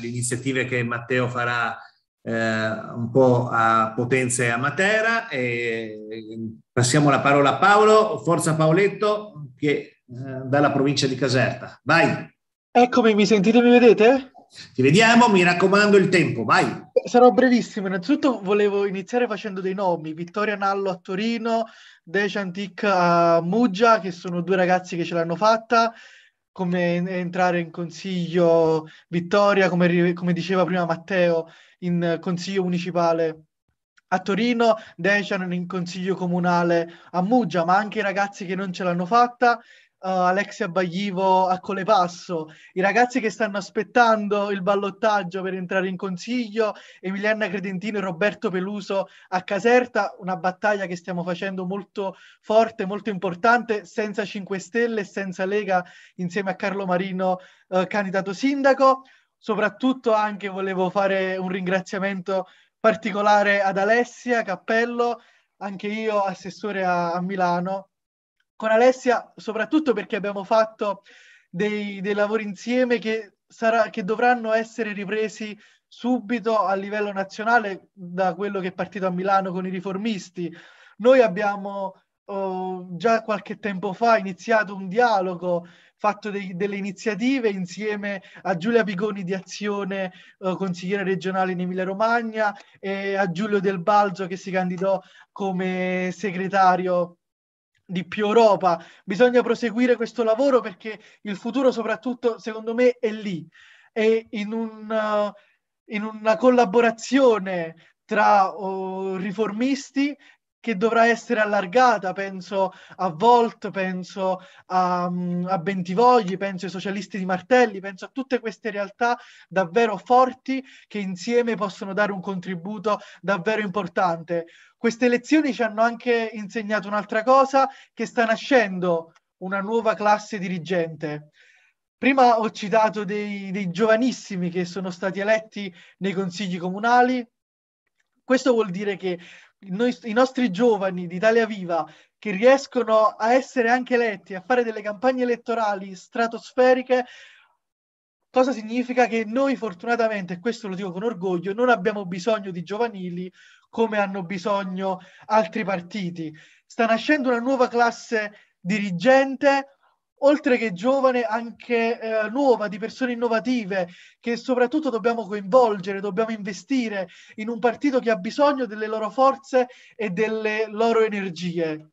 le iniziative che Matteo farà eh, un po' a Potenza e a Matera. E eh, passiamo la parola a Paolo, forza Paoletto, che eh, dalla provincia di Caserta. Vai. Eccomi, mi sentite, mi vedete? Ti vediamo, mi raccomando il tempo, vai. Sarò brevissimo, innanzitutto volevo iniziare facendo dei nomi, Vittoria Nallo a Torino, Dejantic a Muggia, che sono due ragazzi che ce l'hanno fatta, come entrare in consiglio Vittoria, come, come diceva prima Matteo, in consiglio municipale a Torino, Decian in consiglio comunale a Muggia, ma anche i ragazzi che non ce l'hanno fatta uh, Alexia Baglivo a Colepasso, i ragazzi che stanno aspettando il ballottaggio per entrare in consiglio, Emiliana Credentino e Roberto Peluso a Caserta, una battaglia che stiamo facendo molto forte, molto importante, senza 5 Stelle, senza Lega, insieme a Carlo Marino, uh, candidato sindaco. Soprattutto anche volevo fare un ringraziamento particolare ad Alessia Cappello, anche io assessore a, a Milano, con Alessia, soprattutto perché abbiamo fatto dei, dei lavori insieme che, sarà, che, dovranno essere ripresi subito a livello nazionale da quello che è partito a Milano con i riformisti. Noi abbiamo oh, già qualche tempo fa iniziato un dialogo, fatto dei, delle iniziative insieme a Giulia Pigoni di Azione, eh, consigliere regionale in Emilia Romagna, e a Giulio Del Balzo che si candidò come segretario di più Europa. Bisogna proseguire questo lavoro perché il futuro, soprattutto, secondo me, è lì. È in, un, uh, in una collaborazione tra oh, riformisti che dovrà essere allargata, penso a Volt, penso a, mm, a, Bentivogli, penso ai socialisti di Martelli, penso a tutte queste realtà davvero forti che insieme possono dare un contributo davvero importante. Queste elezioni ci hanno anche insegnato un'altra cosa, che sta nascendo una nuova classe dirigente. Prima ho citato dei, dei giovanissimi che sono stati eletti nei consigli comunali, questo vuol dire che noi, i nostri giovani d'Italia Viva che riescono a essere anche eletti, a fare delle campagne elettorali stratosferiche, cosa significa che noi fortunatamente, e questo lo dico con orgoglio, non abbiamo bisogno di giovanili come hanno bisogno altri partiti. Sta nascendo una nuova classe dirigente oltre che giovane, anche eh, nuova, di persone innovative, che soprattutto dobbiamo coinvolgere, dobbiamo investire in un partito che ha bisogno delle loro forze e delle loro energie.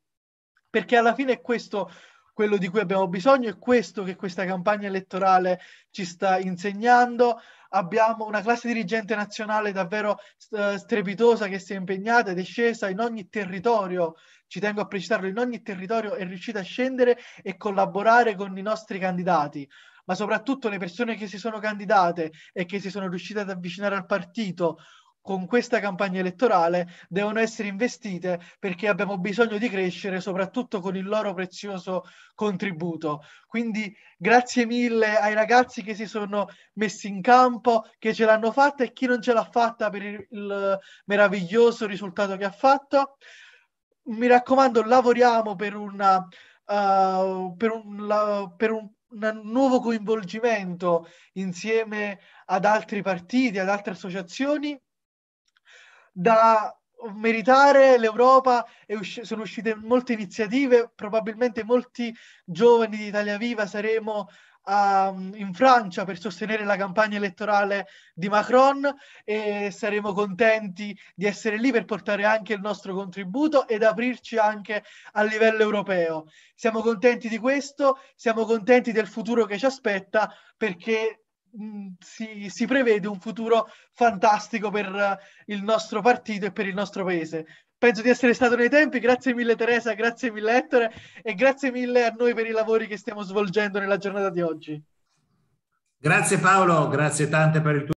Perché alla fine è questo quello di cui abbiamo bisogno, è questo che questa campagna elettorale ci sta insegnando. Abbiamo una classe dirigente nazionale davvero eh, strepitosa che si è impegnata ed è scesa in ogni territorio ci tengo a precisarlo, in ogni territorio è riuscita a scendere e collaborare con i nostri candidati, ma soprattutto le persone che si sono candidate e che si sono riuscite ad avvicinare al partito con questa campagna elettorale devono essere investite perché abbiamo bisogno di crescere soprattutto con il loro prezioso contributo. Quindi grazie mille ai ragazzi che si sono messi in campo, che ce l'hanno fatta e chi non ce l'ha fatta per il meraviglioso risultato che ha fatto. Mi raccomando, lavoriamo per, una, uh, per, un, la, per un un nuovo coinvolgimento insieme ad altri partiti, ad altre associazioni da meritare l'Europa usci- sono uscite molte iniziative, probabilmente molti giovani di Italia Viva saremo uh, in Francia per sostenere la campagna elettorale di Macron e saremo contenti di essere lì per portare anche il nostro contributo ed aprirci anche a livello europeo. Siamo contenti di questo, siamo contenti del futuro che ci aspetta perché si, si, prevede un futuro fantastico per eh, il nostro partito e per il nostro paese. Penso di essere stato nei tempi, grazie mille Teresa, grazie mille Ettore e grazie mille a noi per i lavori che stiamo svolgendo nella giornata di oggi. Grazie Paolo, grazie tante per il tuo...